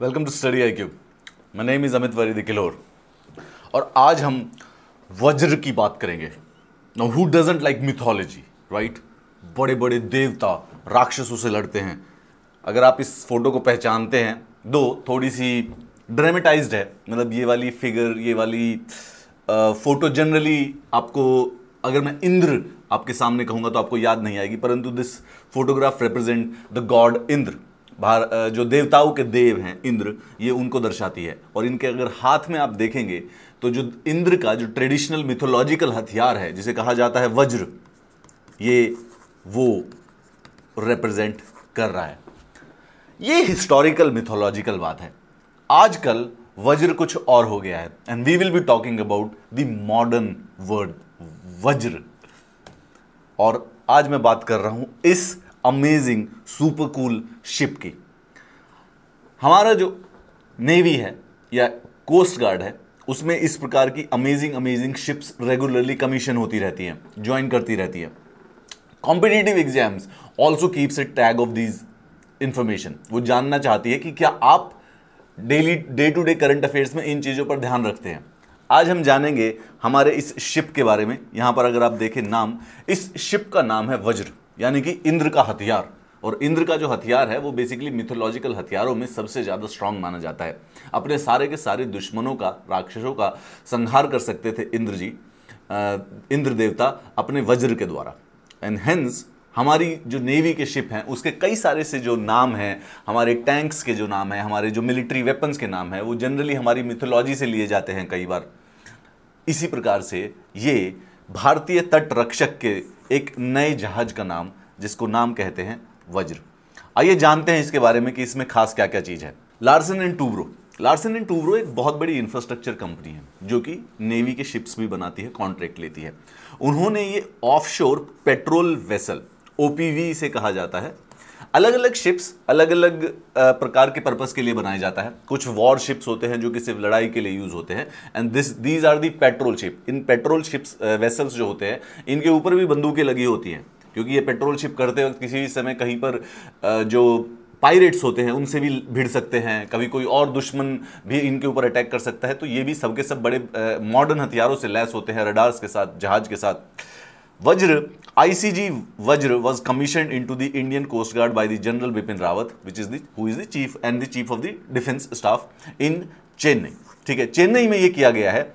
Welcome to study I cube my name is Amit वरीद किलोर और आज हम वज्र की बात करेंगे now who doesn't like mythology right बड़े बड़े देवता राक्षसों से लड़ते हैं अगर आप इस फोटो को पहचानते हैं दो थोड़ी सी ड्रामेटाइज्ड है मतलब ये वाली फिगर ये वाली आ, फोटो जनरली आपको अगर मैं इंद्र आपके सामने कहूँगा तो आपको याद नहीं आएगी परंतु this photograph represent the god Indra भार जो देवताओं के देव हैं इंद्र ये उनको दर्शाती है और इनके अगर हाथ में आप देखेंगे तो जो इंद्र का जो ट्रेडिशनल मिथोलॉजिकल हथियार है जिसे कहा जाता है वज्र ये वो रिप्रेजेंट कर रहा है ये हिस्टोरिकल मिथोलॉजिकल बात है आजकल वज्र कुछ और हो गया है and we will be talking about the modern word Vajra और आज मैं बात कर रहा हूं इस अमेजिंग सुपर कूल शिप की हमारा जो नेवी है या कोस्ट गार्ड है उसमें इस प्रकार की amazing amazing ships regularly commission होती रहती हैं ज्वाइन करती रहती है competitive exams also keeps a tag of these information वो जानना चाहती है कि क्या आप daily day to day current affairs में इन चीज़ों पर ध्यान रखते हैं आज हम जानेंगे हमारे इस शिप के बारे में यहाँ पर अगर आप देखें नाम इस शिप का नाम है वज्र यानी कि इंद्र का हथियार और इंद्र का जो हथियार है वो बेसिकली मिथोलॉजिकल हथियारों में सबसे ज़्यादा स्ट्रांग माना जाता है अपने सारे के सारे दुश्मनों का राक्षसों का संहार कर सकते थे इंद्र जी इंद्र देवता अपने वज्र के द्वारा एंड हेंस हमारी जो नेवी के शिप हैं उसके कई सारे से जो नाम हैं हमारे टैंक्स के जो नाम हैं हमारे जो मिलिट्री वेपन्स के नाम हैं वो जनरली हमारी मिथोलॉजी से लिए जाते हैं कई बार इसी प्रकार से ये भारतीय तट रक्षक के एक नए जहाज का नाम जिसको नाम कहते हैं वज्र आइए जानते हैं इसके बारे में कि इसमें खास क्या क्या चीज़ है Larsen and Toubro Larsen and Toubro एक बहुत बड़ी इंफ्रास्ट्रक्चर कंपनी है जो कि नेवी के शिप्स भी बनाती है कॉन्ट्रैक्ट लेती है उन्होंने ये ऑफशोर पेट्रोल वेसल ओ से कहा जाता है अलग अलग शिप्स अलग अलग प्रकार के पर्पस के लिए बनाया जाता है कुछ वॉर शिप्स होते हैं जो कि सिर्फ लड़ाई के लिए यूज होते हैं and this these are the patrol ship in patrol ships vessels जो होते हैं इनके ऊपर भी बंदूकें लगी होती हैं क्योंकि ये पेट्रोल शिप करते वक्त किसी भी समय कहीं पर जो पायरेट्स होते हैं उनसे भी भिड़ सकते हैं कभी कोई और दुश्मन भी इनके ऊपर अटैक कर सकता है तो ये भी सबके सब बड़े मॉडर्न हथियारों से लैस होते हैं रडार्स के साथ जहाज के साथ Vajra ji Vajra was commission into the Indian coast guard by the general Bipin Rawat which is who is the chief and the chief of the defence staff in Chennai ठीक है चेन्नई में यह किया गया है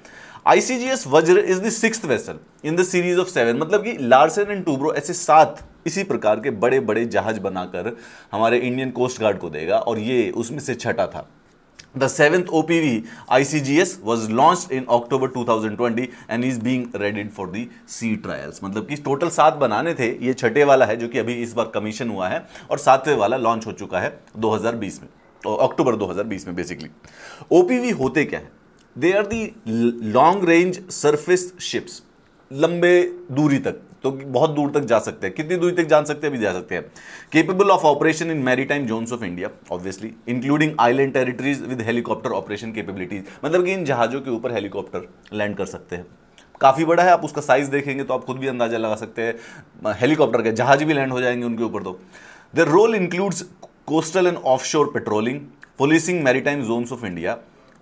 ICGS Vajra is the sixth vessel in the series of seven मतलब कि Larsen and Toubro ऐसे सात इसी प्रकार के बड़े बड़े जहाज बनाकर हमारे इंडियन कोस्ट गार्ड को देगा और ये उसमें से छठा था The seventh OPV ICGS was launched in October 2020 and is being readied for the sea trials. मतलब कि टोटल सात बनाने थे ये छठे वाला है जो कि अभी इस बार कमीशन हुआ है और सातवें वाला लॉन्च हो चुका है 2020 में अक्टूबर 2020 में बेसिकली ओपीवी होते क्या है they are the long range surface ships लंबे दूरी तक तो बहुत दूर तक जा सकते हैं कितनी दूर तक जा सकते हैं भी जा सकते हैं capable of operation in maritime zones of India obviously including island territories with helicopter operation capabilities मतलब कि इन जहाज़ों के ऊपर हेलीकॉप्टर लैंड कर सकते हैं काफ़ी बड़ा है आप उसका साइज़ देखेंगे तो आप खुद भी अंदाजा लगा सकते हैं हेलीकॉप्टर के जहाज भी लैंड हो जाएंगे उनके ऊपर तो the role includes coastal and of patrolling policing maritime zones of India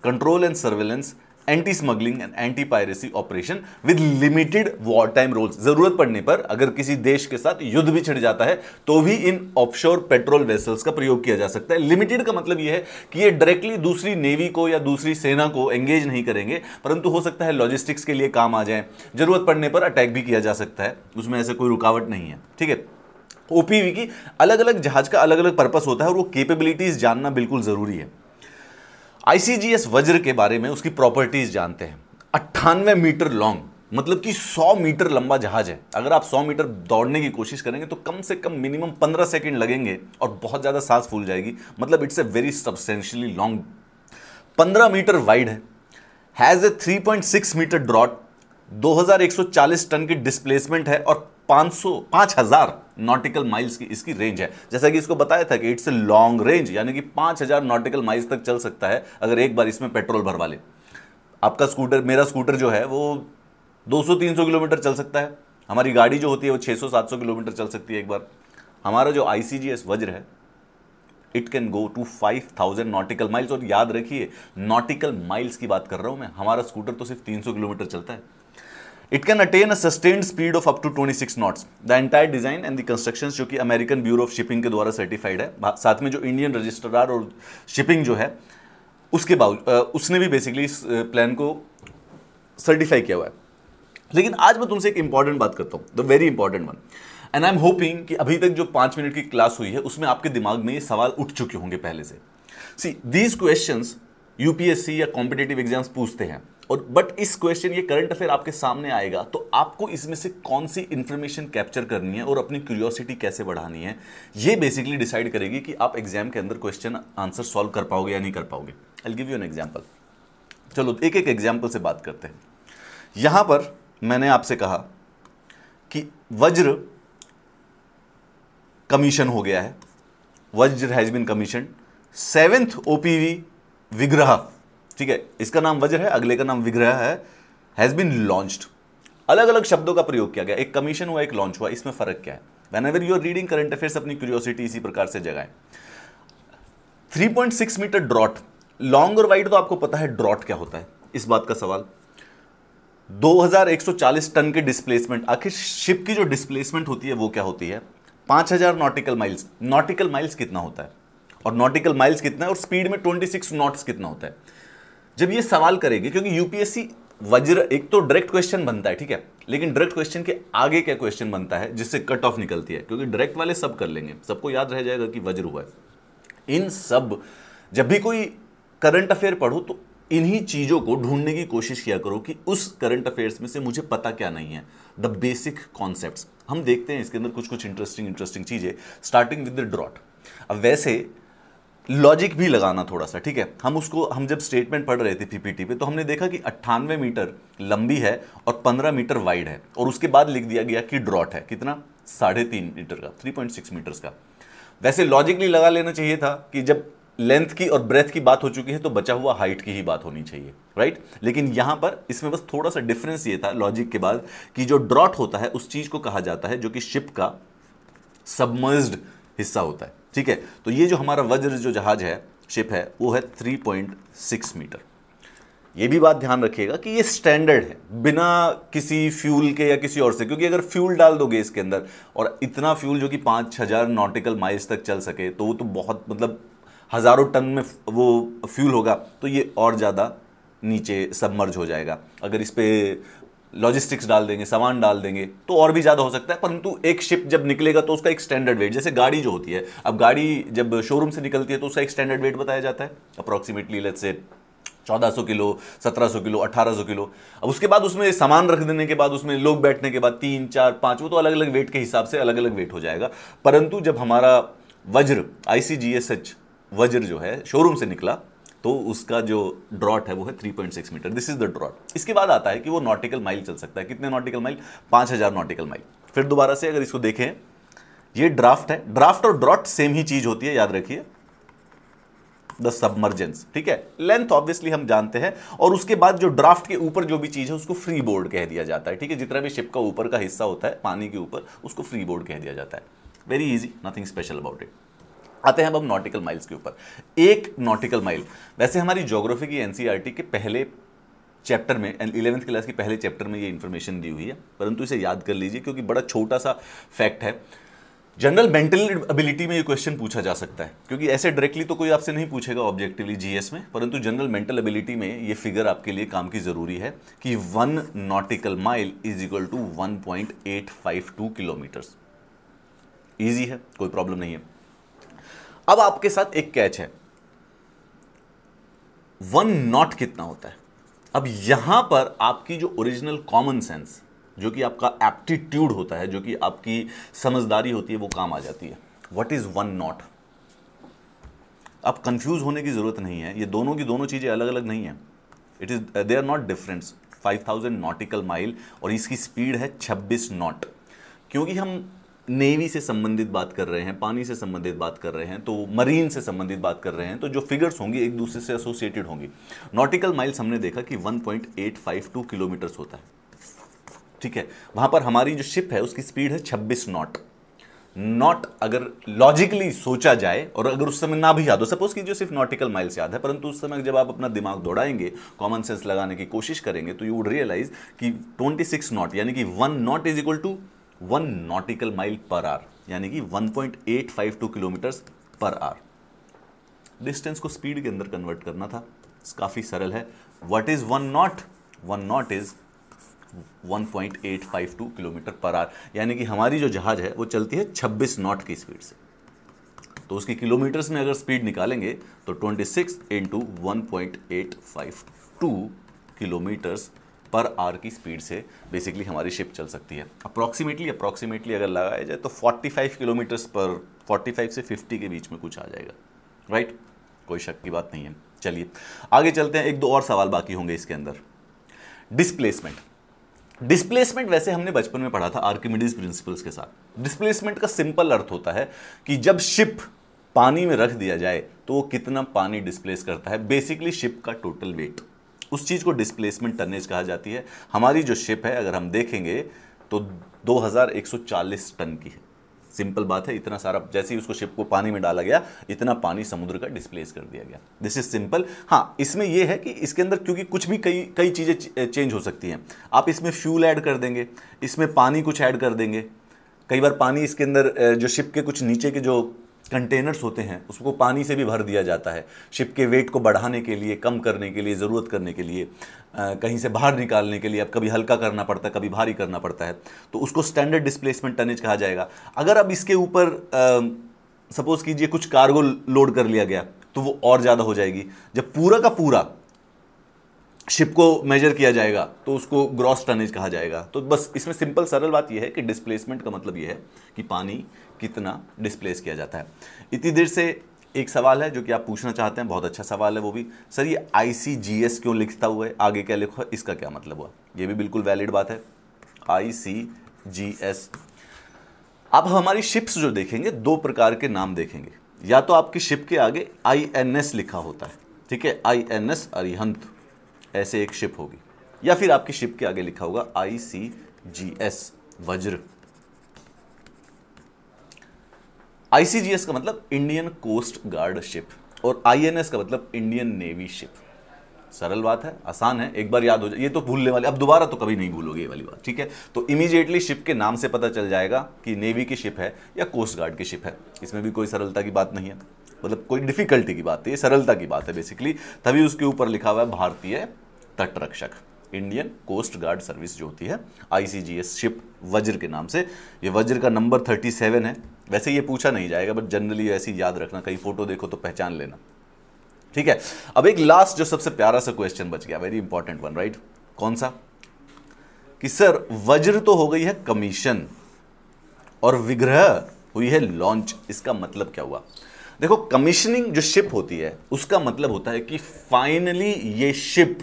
control and surveillance anti smuggling and anti piracy operation with limited war time roles जरूरत पड़ने पर अगर किसी देश के साथ युद्ध भी छिड़ जाता है तो भी इन ऑफशोर पेट्रोल वेसल्स का प्रयोग किया जा सकता है लिमिटेड का मतलब यह है कि ये डायरेक्टली दूसरी नेवी को या दूसरी सेना को एंगेज नहीं करेंगे परंतु हो सकता है लॉजिस्टिक्स के लिए काम आ जाए जरूरत पड़ने पर अटैक भी किया जा सकता है उसमें ऐसे कोई रुकावट नहीं है ठीक है ओपीवी की अलग अलग जहाज का अलग अलग पर्पस होता है और वो कैपेबिलिटीज जानना बिल्कुल ज़रूरी है आईसीजीएस वज्र के बारे में उसकी प्रॉपर्टीज जानते हैं अट्ठानवे मीटर लॉन्ग मतलब कि 100 मीटर लंबा जहाज है अगर आप 100 मीटर दौड़ने की कोशिश करेंगे तो कम से कम मिनिमम 15 सेकंड लगेंगे और बहुत ज़्यादा सांस फूल जाएगी मतलब it's a very substantially long 15 metre wide है has a 3.6 metre draught 2140 tonne की डिस्प्लेसमेंट है और 500 5000 नॉटिकल माइल्स की इसकी रेंज है जैसा कि इसको बताया था कि इट्स ए लॉन्ग रेंज यानी कि पाँच हज़ार नॉटिकल माइल्स तक चल सकता है अगर एक बार इसमें पेट्रोल भरवा ले आपका स्कूटर मेरा स्कूटर जो है वो 200-300 किलोमीटर चल सकता है हमारी गाड़ी जो होती है वो 600-700 किलोमीटर चल सकती है एक बार हमारा जो आई वज्र है it can go to 5000 nautical miles और याद रखिए नॉटिकल माइल्स की बात कर रहा हूँ मैं हमारा स्कूटर तो सिर्फ 300 किलोमीटर चलता है it can attain a sustained speed of up to 26 knots. The entire design and the construction जो कि अमेरिकन ब्यूरो ऑफ शिपिंग के द्वारा सर्टिफाइड है साथ में जो इंडियन रजिस्ट्रार और शिपिंग जो है उसके बावजूद उसने भी बेसिकली इस प्लान को सर्टिफाई किया हुआ है लेकिन आज मैं तुमसे एक इंपॉर्टेंट बात करता हूँ the very important one and I am hoping कि अभी तक जो पाँच मिनट की क्लास हुई है उसमें आपके दिमाग में ये सवाल उठ चुके होंगे पहले से सी दीज क्वेश्चन यूपीएससी या कॉम्पिटेटिव एग्जाम्स पूछते हैं और बट इस क्वेश्चन ये करंट अफेयर आपके सामने आएगा तो आपको इसमें से कौन सी इन्फॉर्मेशन कैप्चर करनी है और अपनी क्यूरियोसिटी कैसे बढ़ानी है ये बेसिकली डिसाइड करेगी कि आप एग्जाम के अंदर क्वेश्चन आंसर सॉल्व कर पाओगे या नहीं कर पाओगे I give you an example चलो एक एक एग्जाम्पल से बात करते हैं यहां पर मैंने आपसे कहा कि वज्र कमीशन हो गया है Vajra has been commission seventh OPV Vigraha ठीक है इसका नाम वज्र है अगले का नाम विग्रह है हैज़ बीन लॉन्च्ड अलग अलग शब्दों का प्रयोग किया गया एक कमीशन हुआ एक लॉन्च हुआ इसमें फ़र्क क्या है whenever you're reading current affairs अपनी क्यूरियोसिटी इसी प्रकार से जगाएं 3.6 मीटर ड्रॉट लॉन्ग और वाइड तो आपको पता है ड्रॉट क्या होता है इस बात का सवाल 2140 टन के डिस्प्लेसमेंट आखिर शिप की जो डिस्प्लेसमेंट होती है वो क्या होती है 5000 नॉटिकल माइल्स नॉटिकल माइल्स कितना होता है और नॉटिकल माइल्स कितना है और स्पीड में 26 नॉट्स कितना होता है जब ये सवाल करेगी क्योंकि यूपीएससी वज्र एक तो डायरेक्ट क्वेश्चन बनता है ठीक है लेकिन डायरेक्ट क्वेश्चन के आगे क्या क्वेश्चन बनता है जिससे कट ऑफ निकलती है क्योंकि डायरेक्ट वाले सब कर लेंगे सबको याद रह जाएगा कि वज्र हुआ है इन सब जब भी कोई करंट अफेयर पढ़ो तो इन्हीं चीज़ों को ढूंढने की कोशिश किया करो कि उस करंट अफेयर्स में से मुझे पता क्या नहीं है द बेसिक कॉन्सेप्ट हम देखते हैं इसके अंदर कुछ कुछ इंटरेस्टिंग इंटरेस्टिंग चीज़ें स्टार्टिंग विद द ड्रॉट अब वैसे लॉजिक भी लगाना थोड़ा सा ठीक है हम उसको हम जब स्टेटमेंट पढ़ रहे थे पीपीटी पे तो हमने देखा कि अट्ठानवे मीटर लंबी है और पंद्रह मीटर वाइड है और उसके बाद लिख दिया गया कि ड्रॉट है कितना साढ़े तीन मीटर का थ्री पॉइंट सिक्स मीटर्स का वैसे लॉजिकली लगा लेना चाहिए था कि जब लेंथ की और ब्रेथ की बात हो चुकी है तो बचा हुआ हाइट की ही बात होनी चाहिए राइट लेकिन यहां पर इसमें बस थोड़ा सा डिफरेंस ये था लॉजिक के बाद कि जो ड्रॉट होता है उस चीज़ को कहा जाता है जो कि शिप का सबमर्ज हिस्सा होता है ठीक है तो ये जो हमारा वज्र जो जहाज है शिप है वो है 3.6 मीटर ये भी बात ध्यान रखिएगा कि ये स्टैंडर्ड है बिना किसी फ्यूल के या किसी और से क्योंकि अगर फ्यूल डाल दोगे इसके अंदर और इतना फ्यूल जो कि पाँच हज़ार नॉटिकल माइल्स तक चल सके तो वो तो बहुत मतलब हज़ारों टन में वो फ्यूल होगा तो ये और ज़्यादा नीचे सबमर्ज हो जाएगा अगर इस पर लॉजिस्टिक्स डाल देंगे सामान डाल देंगे तो और भी ज़्यादा हो सकता है परंतु एक शिप जब निकलेगा तो उसका एक स्टैंडर्ड वेट जैसे गाड़ी जो होती है अब गाड़ी जब शोरूम से निकलती है तो उसका एक स्टैंडर्ड वेट बताया जाता है अप्रॉक्सीमेटली लेट से 1400 किलो 1700 किलो 1800 किलो अब उसके बाद उसमें सामान रख देने के बाद उसमें लोग बैठने के बाद तीन चार पाँच वो तो अलग अलग वेट के हिसाब से अलग अलग वेट हो जाएगा परंतु जब हमारा वज्र आई वज्र जो है शोरूम से निकला तो उसका जो ड्रॉट है वो है 3.6 metre this is the draught इसके बाद आता है कि वो नॉटिकल माइल चल सकता है कितने नॉटिकल माइल 5000 नॉटिकल माइल फिर दोबारा से अगर इसको देखें ये ड्राफ्ट है ड्राफ्ट और ड्रॉट सेम ही चीज होती है याद रखिए द सबमर्जेंस ठीक है लेंथ ऑब्वियसली हम जानते हैं और उसके बाद जो ड्राफ्ट के ऊपर जो भी चीज है उसको फ्री बोर्ड कह दिया जाता है ठीक है जितना भी शिप का ऊपर का हिस्सा होता है पानी के ऊपर उसको फ्री बोर्ड कह दिया जाता है very easy nothing special about it आते हैं अब नॉटिकल माइल्स के ऊपर एक नॉटिकल माइल वैसे हमारी जोग्राफी की एनसीईआरटी e के पहले चैप्टर में इलेवंथ क्लास के पहले चैप्टर में ये इन्फॉर्मेशन दी हुई है परंतु इसे याद कर लीजिए क्योंकि बड़ा छोटा सा फैक्ट है जनरल मेंटल एबिलिटी में ये क्वेश्चन पूछा जा सकता है क्योंकि ऐसे डायरेक्टली तो कोई आपसे नहीं पूछेगा ऑब्जेक्टिवली जीएस में परंतु जनरल मेंटल एबिलिटी में ये फिगर आपके लिए काम की ज़रूरी है कि one nautical mile is equal to one point eight five two kilometres easy है कोई प्रॉब्लम नहीं है अब आपके साथ एक कैच है वन नॉट कितना होता है अब यहां पर आपकी जो ओरिजिनल कॉमन सेंस जो कि आपका एप्टीट्यूड होता है जो कि आपकी समझदारी होती है वो काम आ जाती है वट इज वन नॉट अब कंफ्यूज होने की जरूरत नहीं है ये दोनों की दोनों चीजें अलग अलग नहीं है it is they are not difference 5000 nautical mile और इसकी स्पीड है 26 नॉट क्योंकि हम नेवी से संबंधित बात कर रहे हैं पानी से संबंधित बात कर रहे हैं तो मरीन से संबंधित बात कर रहे हैं तो जो फिगर्स होंगी एक दूसरे से एसोसिएटेड होंगी नॉटिकल माइल्स हमने देखा कि 1.852 किलोमीटर्स होता है ठीक है वहां पर हमारी जो शिप है उसकी स्पीड है 26 नॉट नॉट अगर लॉजिकली सोचा जाए और अगर उस समय ना भी याद हो सपोज कीजिए सिर्फ नॉटिकल माइल्स याद है परंतु उस समय जब आप अपना दिमाग दौड़ाएंगे कॉमन सेंस लगाने की कोशिश करेंगे तो यू वुड रियलाइज कि 26 नॉट यानी कि one knot is equal to one nautical mile per hour यानी कि 1.852 किलोमीटर पर आर डिस्टेंस को स्पीड के अंदर कन्वर्ट करना था काफ़ी सरल है what is one knot one knot is 1.852 kilometre per hour यानी कि हमारी जो जहाज़ है वो चलती है 26 नॉट की स्पीड से तो उसकी किलोमीटर्स में अगर स्पीड निकालेंगे तो 26 six into one kilometres per hour की स्पीड से बेसिकली हमारी शिप चल सकती है अप्रॉक्सीमेटली अप्रॉक्सीमेटली अगर लगाया जाए तो 45 किलोमीटर्स पर 45 से 50 के बीच में कुछ आ जाएगा राइट right? कोई शक की बात नहीं है चलिए आगे चलते हैं एक दो और सवाल बाकी होंगे इसके अंदर डिस्प्लेसमेंट डिस्प्लेसमेंट वैसे हमने बचपन में पढ़ा था आर्किमिडीज प्रिंसिपल्स के साथ डिस्प्लेसमेंट का सिंपल अर्थ होता है कि जब शिप पानी में रख दिया जाए तो वो कितना पानी डिस्प्लेस करता है बेसिकली शिप का टोटल वेट उस चीज़ को डिस्प्लेसमेंट टनेज कहा जाती है हमारी जो शिप है अगर हम देखेंगे तो 2140 टन की है सिंपल बात है इतना सारा जैसे ही उसको शिप को पानी में डाला गया इतना पानी समुद्र का डिस्प्लेस कर दिया गया दिस इज सिंपल हाँ इसमें यह है कि इसके अंदर क्योंकि कुछ भी कई कई चीज़ें चेंज हो सकती हैं आप इसमें फ्यूल ऐड कर देंगे इसमें पानी कुछ ऐड कर देंगे कई बार पानी इसके अंदर जो शिप के कुछ नीचे के जो कंटेनर्स होते हैं उसको पानी से भी भर दिया जाता है शिप के वेट को बढ़ाने के लिए कम करने के लिए ज़रूरत करने के लिए आ, कहीं से बाहर निकालने के लिए अब कभी हल्का करना पड़ता है कभी भारी करना पड़ता है तो उसको स्टैंडर्ड डिस्प्लेसमेंट टनेज कहा जाएगा अगर अब इसके ऊपर सपोज़ कीजिए कुछ कार्गो लोड कर लिया गया तो वो और ज़्यादा हो जाएगी जब पूरा का पूरा शिप को मेजर किया जाएगा तो उसको ग्रॉस टनेज कहा जाएगा तो बस इसमें सिंपल सरल बात यह है कि डिस्प्लेसमेंट का मतलब यह है कि पानी कितना डिस्प्लेस किया जाता है इतनी देर से एक सवाल है जो कि आप पूछना चाहते हैं बहुत अच्छा सवाल है वो भी सर ये आई क्यों लिखता हुआ है आगे क्या लिखा इसका क्या मतलब हुआ ये भी बिल्कुल वैलिड बात है आई आप हमारी शिप्स जो देखेंगे दो प्रकार के नाम देखेंगे या तो आपकी शिप के आगे आई लिखा होता है ठीक है आई एन एस अरिहंत ऐसे एक शिप होगी या फिर आपकी शिप के आगे लिखा होगा आई सी जी एस वज्र आईसीजीएस का मतलब इंडियन कोस्ट गार्ड शिप और आईएनएस का मतलब इंडियन नेवी शिप सरल बात है आसान है एक बार याद हो जाए ये तो भूलने वाली अब दोबारा तो कभी नहीं भूलोगे ये वाली बात ठीक है तो इमीजिएटली शिप के नाम से पता चल जाएगा कि नेवी की शिप है या कोस्ट गार्ड की शिप है इसमें भी कोई सरलता की बात नहीं है मतलब कोई डिफिकल्टी की बात है सरलता की बात है बेसिकली तभी उसके ऊपर लिखा हुआ है भारतीय तटरक्षक इंडियन कोस्ट गार्ड सर्विस जो होती है आईसीजीएस शिप वज्र के नाम से ये वज्र का नंबर 37 है वैसे ये पूछा नहीं जाएगा बट जनरली ऐसी याद रखना कहीं फोटो देखो तो पहचान लेना ठीक है अब एक लास्ट जो सबसे प्यारा सा क्वेश्चन बच गया वेरी इंपॉर्टेंट वन राइट कौन सा कि सर वज्र तो हो गई है कमीशन और विग्रह हुई है लॉन्च इसका मतलब क्या हुआ देखो कमीशनिंग जो शिप होती है उसका मतलब होता है कि फाइनली ये शिप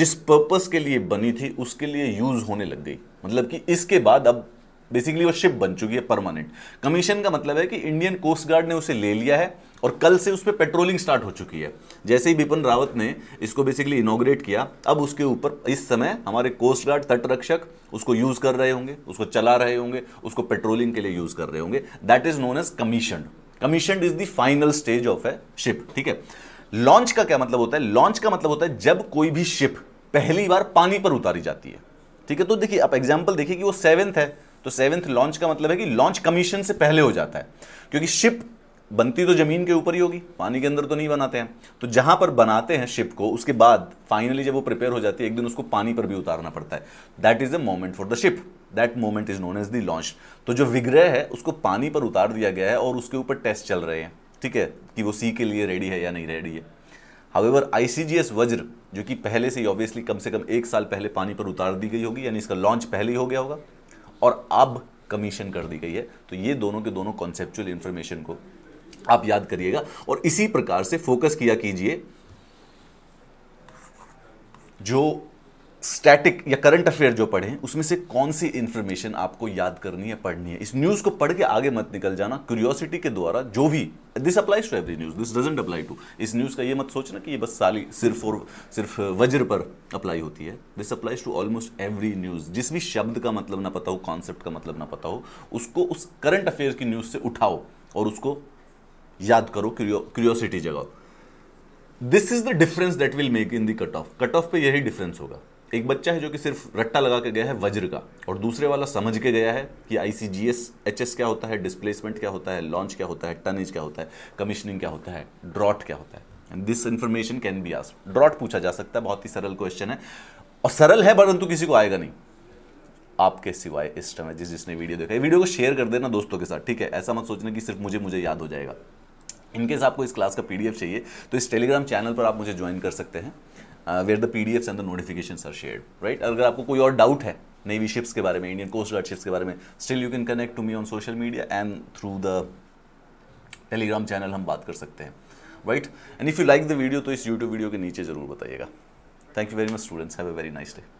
जिस पर्पस के लिए बनी थी उसके लिए यूज होने लग गई मतलब कि इसके बाद अब बेसिकली वो शिप बन चुकी है परमानेंट कमीशन का मतलब है कि इंडियन कोस्ट गार्ड ने उसे ले लिया है और कल से उस पर पेट्रोलिंग स्टार्ट हो चुकी है जैसे ही बिपिन रावत ने इसको बेसिकली इनोग्रेट किया अब उसके ऊपर इस समय हमारे कोस्ट गार्ड तटरक्षक उसको यूज़ कर रहे होंगे उसको चला रहे होंगे उसको पेट्रोलिंग के लिए यूज़ कर रहे होंगे that is known as commission commission is the final stage of a ship ठीक है लॉन्च का क्या मतलब होता है लॉन्च का मतलब होता है जब कोई भी शिप पहली बार पानी पर उतारी जाती है ठीक है तो देखिए आप एग्जाम्पल देखिए कि वो सेवेंथ है तो सेवेंथ लॉन्च का मतलब है कि लॉन्च कमीशन से पहले हो जाता है क्योंकि शिप बनती तो ज़मीन के ऊपर ही होगी पानी के अंदर तो नहीं बनाते हैं तो जहां पर बनाते हैं शिप को उसके बाद फाइनली जब वो प्रिपेयर हो जाती है एक दिन उसको पानी पर भी उतारना पड़ता है that is the moment for the ship that moment is known as the launch तो जो विग्रह है उसको पानी पर उतार दिया गया है और उसके ऊपर टेस्ट चल रहे हैं ठीक है कि वो सी के लिए रेडी है या नहीं रेडी है हावेवर आईसीजीएस वज्र जो कि पहले से ही ऑब्वियसली कम से कम एक साल पहले पानी पर उतार दी गई होगी यानी इसका लॉन्च पहले ही हो गया होगा और अब कमीशन कर दी गई है तो ये दोनों के दोनों कॉन्सेप्चुअल इन्फॉर्मेशन को आप याद करिएगा और इसी प्रकार से फोकस किया कीजिए जो स्टैटिक या करंट अफेयर जो पढ़े उसमें से कौन सी इंफॉर्मेशन आपको याद करनी है पढ़नी है इस न्यूज़ को पढ़ के आगे मत निकल जाना क्यूरियोसिटी के द्वारा जो भी this applies to every news this doesn't apply to इस न्यूज़ का ये मत सोचना कि ये बस साली सिर्फ और सिर्फ वज्र पर अप्लाई होती है this applies to almost every news जिस भी शब्द का मतलब ना पता हो कॉन्सेप्ट का मतलब ना पता हो उसको उस करंट अफेयर की न्यूज़ से उठाओ और उसको याद करो क्यूरियोसिटी जगाओ this is the difference that will make in the cut off cut off पे यही डिफरेंस होगा एक बच्चा है जो कि सिर्फ रट्टा लगा के गया है वज्र का और दूसरे वाला समझ के गया है कि आईसीजीएस एच एस क्या होता है डिस्प्लेसमेंट क्या होता है लॉन्च क्या होता है टनेज क्या होता है कमीशनिंग क्या होता है ड्रॉट क्या होता है दिस इन्फॉर्मेशन कैन बी आस ड्रॉट पूछा जा सकता है बहुत ही सरल क्वेश्चन है और सरल है परंतु किसी को आएगा नहीं आपके सिवाय इस समय जिस जिसने वीडियो देखा है वीडियो को शेयर कर देना दोस्तों के साथ ठीक है ऐसा मत सोचना कि सिर्फ मुझे मुझे याद हो जाएगा इनकेस आपको इस क्लास का पीडीएफ चाहिए तो इस टेलीग्राम चैनल पर आप मुझे ज्वाइन कर सकते हैं where the P D F and the notification are share right अगर आपको कोई और डाउट है नेवी शिप्स के बारे में इंडियन कोस्ट गार्ड शिप्स के बारे में still you can connect to me on social media and through the Telegram channel हम बात कर सकते हैं right and if you like the video तो इस यूट्यूब वीडियो के नीचे जरूर बताइएगा thank you very much students have a very nice day